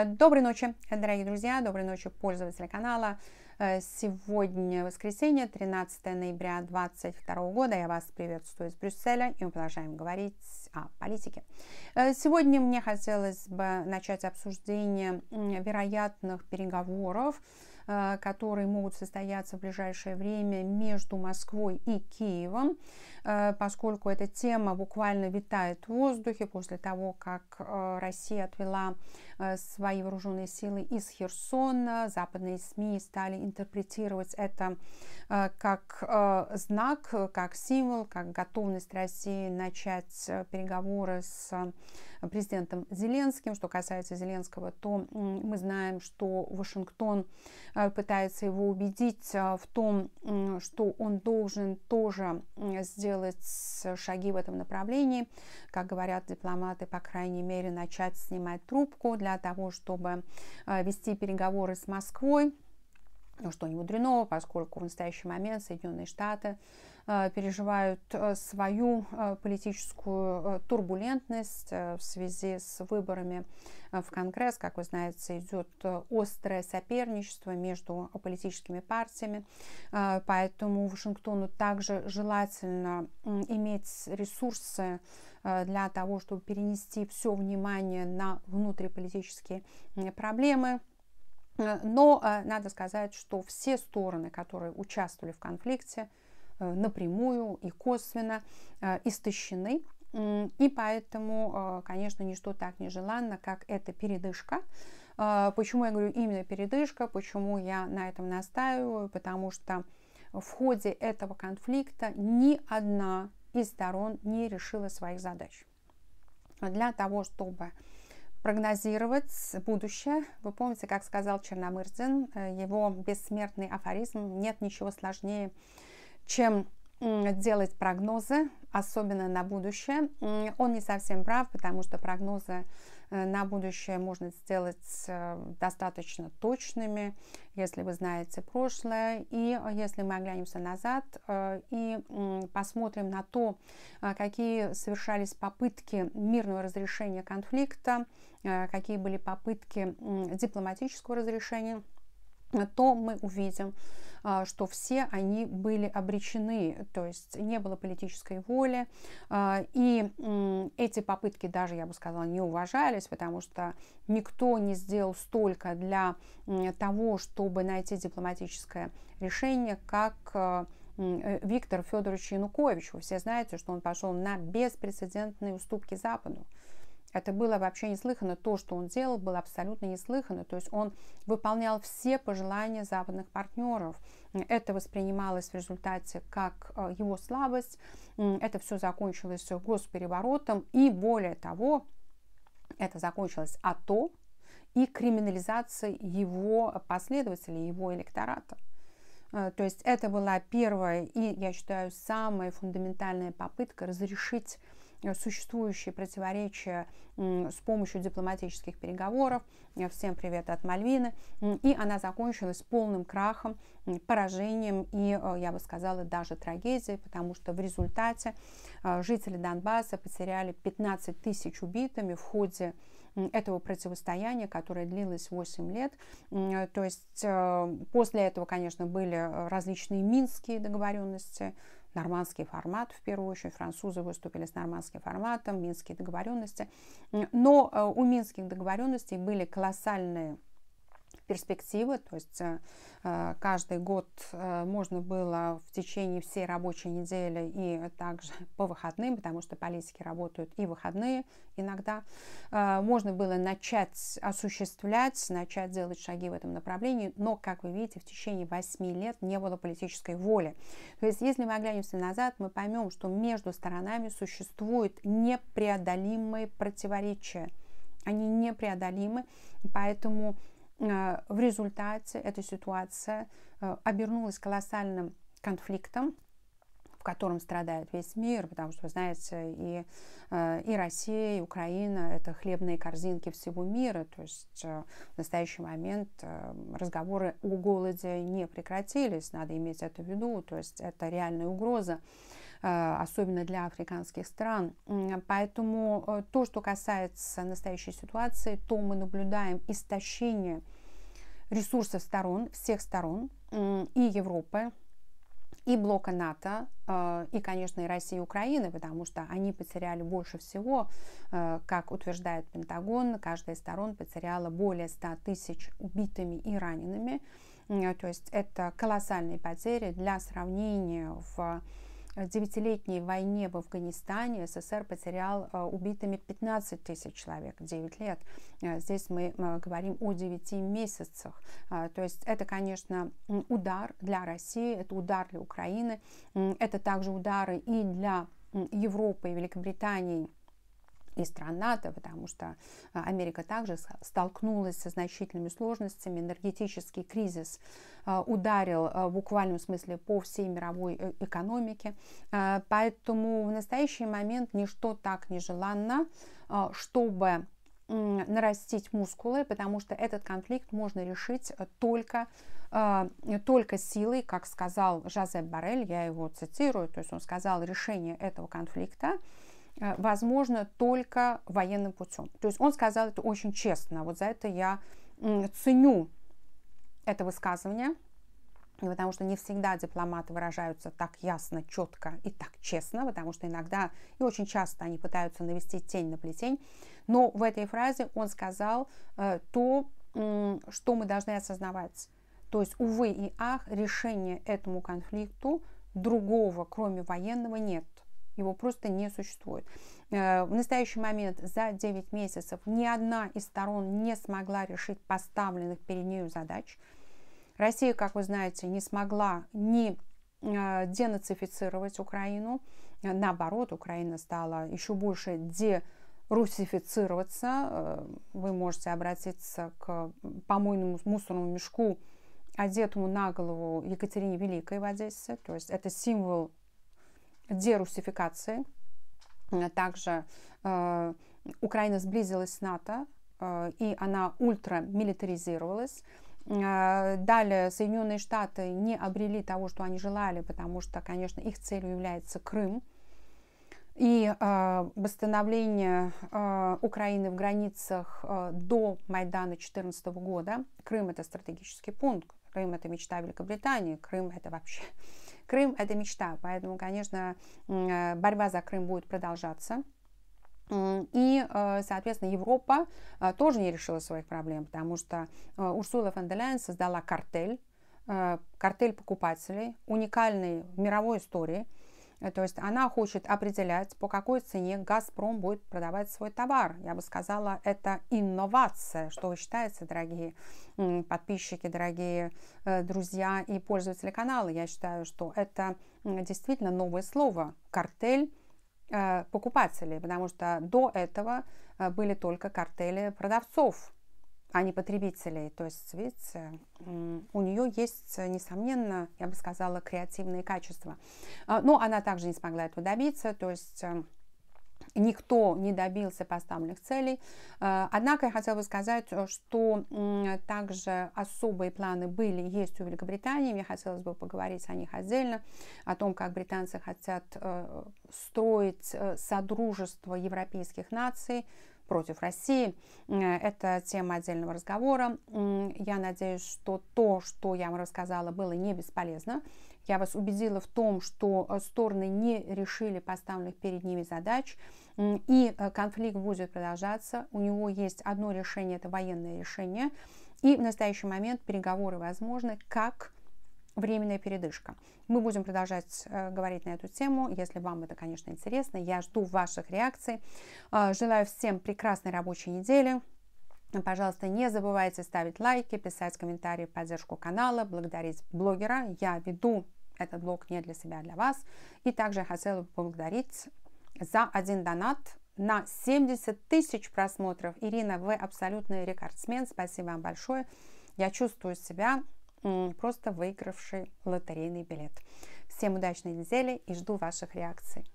Э, доброй ночи, дорогие друзья, доброй ночи, пользователи канала. Э, сегодня воскресенье, 13 ноября 2022 года. Я вас приветствую из Брюсселя и мы продолжаем говорить о политике. Э, сегодня мне хотелось бы начать обсуждение вероятных переговоров, которые могут состояться в ближайшее время между Москвой и Киевом, поскольку эта тема буквально витает в воздухе после того, как Россия отвела Э, свои вооруженные силы из Херсона. Западные СМИ стали интерпретировать это э, как э, знак, как символ, как готовность России начать переговоры с президентом Зеленским. Что касается Зеленского, то мы знаем, что Вашингтон э, пытается его убедить э, в том, что он должен тоже сделать шаги в этом направлении. Как говорят дипломаты, по крайней мере, начать снимать трубку для того, чтобы э, вести переговоры с Москвой. Ну, что не мудрено, поскольку в настоящий момент Соединенные Штаты э, переживают э, свою э, политическую турбулентность в связи с выборами в Конгресс. Как вы знаете, идет острое соперничество между политическими партиями, поэтому Вашингтону также желательно иметь ресурсы для того, чтобы перенести все внимание на внутриполитические проблемы Э, но э, надо сказать, что все стороны, которые участвовали в конфликте, э, напрямую и косвенно истощены. И поэтому, конечно, ничто так нежеланно, как эта передышка. Почему я говорю именно передышка, почему я на этом настаиваю, потому что в ходе этого конфликта ни одна из сторон не решила своих задач. Для того, чтобы прогнозировать будущее. Вы помните, как сказал Черномырдин, э, его бессмертный афоризм «нет ничего сложнее, чем делать прогнозы, особенно на будущее». Он не совсем прав, потому что прогнозы Э, на будущее можно сделать э, достаточно точными, если вы знаете прошлое. И э, если мы оглянемся назад и посмотрим на то, какие совершались попытки мирного разрешения конфликта, какие были попытки дипломатического разрешения, то мы увидим, а, что все они были обречены, то есть не было политической воли. А, и эти попытки даже, я бы сказала, не уважались, потому что никто не сделал столько для того, чтобы найти дипломатическое решение, как а, э, Виктор Федорович Янукович. Вы все знаете, что он пошел на беспрецедентные уступки Западу. Это было вообще неслыханно. То, что он делал, было абсолютно неслыханно. То есть он выполнял все пожелания западных партнеров. Это воспринималось в результате как э, его слабость. Это все закончилось госпереворотом. И более того, это закончилось АТО и криминализацией его последователей, его электората. Э, то есть это была первая и, я считаю, самая фундаментальная попытка разрешить Э, существующие противоречия с помощью дипломатических переговоров. Э, всем привет от Мальвины. И она закончилась полным крахом, поражением и, э, я бы сказала, даже трагедией, потому что в результате жители Донбасса потеряли 15 тысяч убитыми в ходе этого противостояния, которое длилось 8 лет. То есть после этого, конечно, были различные минские договоренности, нормандский формат, в первую очередь французы выступили с нормандским форматом, минские договоренности. Но э, у минских договоренностей были колоссальные перспективы, то есть э, э, каждый год э, можно было в течение всей рабочей недели и также по выходным, потому что политики работают и выходные иногда, можно было начать осуществлять, начать делать шаги в этом направлении, но, как вы видите, в течение 8 лет не было политической воли. То есть, если мы оглянемся назад, мы поймем, что между сторонами существуют непреодолимые противоречия. Они непреодолимы, поэтому Э, в результате эта ситуация э, обернулась колоссальным конфликтом, в котором страдает весь мир, потому что, вы знаете, и, э, и Россия, и Украина – это хлебные корзинки всего мира. То есть в настоящий момент разговоры о голоде не прекратились, надо иметь это в виду, то есть это реальная угроза. Э, особенно для африканских стран. Поэтому э, то, что касается настоящей ситуации, то мы наблюдаем истощение ресурсов сторон, всех сторон, и Европы, и блока НАТО, э, и, конечно, и России и Украины, потому что они потеряли больше всего, как утверждает Пентагон, каждая из сторон потеряла более 100 тысяч убитыми и ранеными. То есть это колоссальные потери для сравнения в девятилетней войне в Афганистане СССР потерял э, убитыми 15 тысяч человек, 9 лет. Э, здесь мы э, говорим о 9 месяцах. То есть это, конечно, удар для России, это удар для Украины, это также удары и для Европы и Великобритании, и стран НАТО, потому что а, Америка также столкнулась со значительными сложностями. Энергетический кризис а, ударил а, в буквальном смысле по всей мировой э, экономике. Поэтому в настоящий момент ничто так нежеланно, чтобы нарастить мускулы, потому что этот конфликт можно решить только только силой, как сказал Жозеп Барель, я его цитирую, то есть он сказал, решение этого конфликта – Э, возможно только военным путем. То есть он сказал это очень честно. Вот за это я ценю это высказывание, потому что не всегда дипломаты выражаются так ясно, четко и так честно, потому что иногда и очень часто они пытаются навести тень на плетень. Но в этой фразе он сказал э, то, что мы должны осознавать. То есть, увы и ах, решения этому конфликту другого, кроме военного, нет. Его просто не существует. Э, в настоящий момент за 9 месяцев ни одна из сторон не смогла решить поставленных перед нею задач. Россия, как вы знаете, не смогла ни э, денацифицировать Украину. Э, наоборот, Украина стала еще больше де русифицироваться. Вы можете обратиться к помойному мусорному мешку, одетому на голову Екатерине Великой в Одессе. То есть это символ дерусификации. Э, также э, Украина сблизилась с НАТО, э, и она ультрамилитаризировалась. Э, далее Соединенные Штаты не обрели того, что они желали, потому что, конечно, их целью является Крым и э, восстановление э, Украины в границах э, до Майдана 2014 года. Крым это стратегический пункт, Крым это мечта Великобритании, Крым это вообще Крым – это мечта, поэтому, конечно, э, борьба за Крым будет продолжаться. И, э, соответственно, Европа э, тоже не решила своих проблем, потому что Урсула фон де Ляйен создала картель, картель покупателей, уникальный в мировой истории – Э, то есть она хочет определять, по какой цене «Газпром» будет продавать свой товар. Я бы сказала, это инновация, что вы считаете, дорогие подписчики, дорогие э, друзья и пользователи канала. Я считаю, что это действительно новое слово «картель» э, покупателей, потому что до этого были только картели продавцов, а не потребителей. То есть, видите, у нее есть, несомненно, я бы сказала, креативные качества. А, но она также не смогла этого добиться, то есть э, никто не добился поставленных целей. А, однако я хотела бы сказать, э, что также особые планы были, есть у Великобритании. Мне хотелось бы поговорить о них отдельно, о том, как британцы хотят э, строить содружество европейских наций, против России. Это тема отдельного разговора. Я надеюсь, что то, что я вам рассказала, было не бесполезно. Я вас убедила в том, что э, стороны не решили поставленных перед ними задач, и э, конфликт будет продолжаться. У него есть одно решение, это военное решение. И в настоящий момент переговоры возможны как временная передышка. Мы будем продолжать э, говорить на эту тему, если вам это, конечно, интересно. Я жду ваших реакций. Э, желаю всем прекрасной рабочей недели. Пожалуйста, не забывайте ставить лайки, писать комментарии поддержку канала, благодарить блогера. Я веду этот блог не для себя, а для вас. И также я хотела бы поблагодарить за один донат на 70 тысяч просмотров. Ирина, вы абсолютный рекордсмен. Спасибо вам большое. Я чувствую себя просто выигравший лотерейный билет. Всем удачной недели и жду ваших реакций.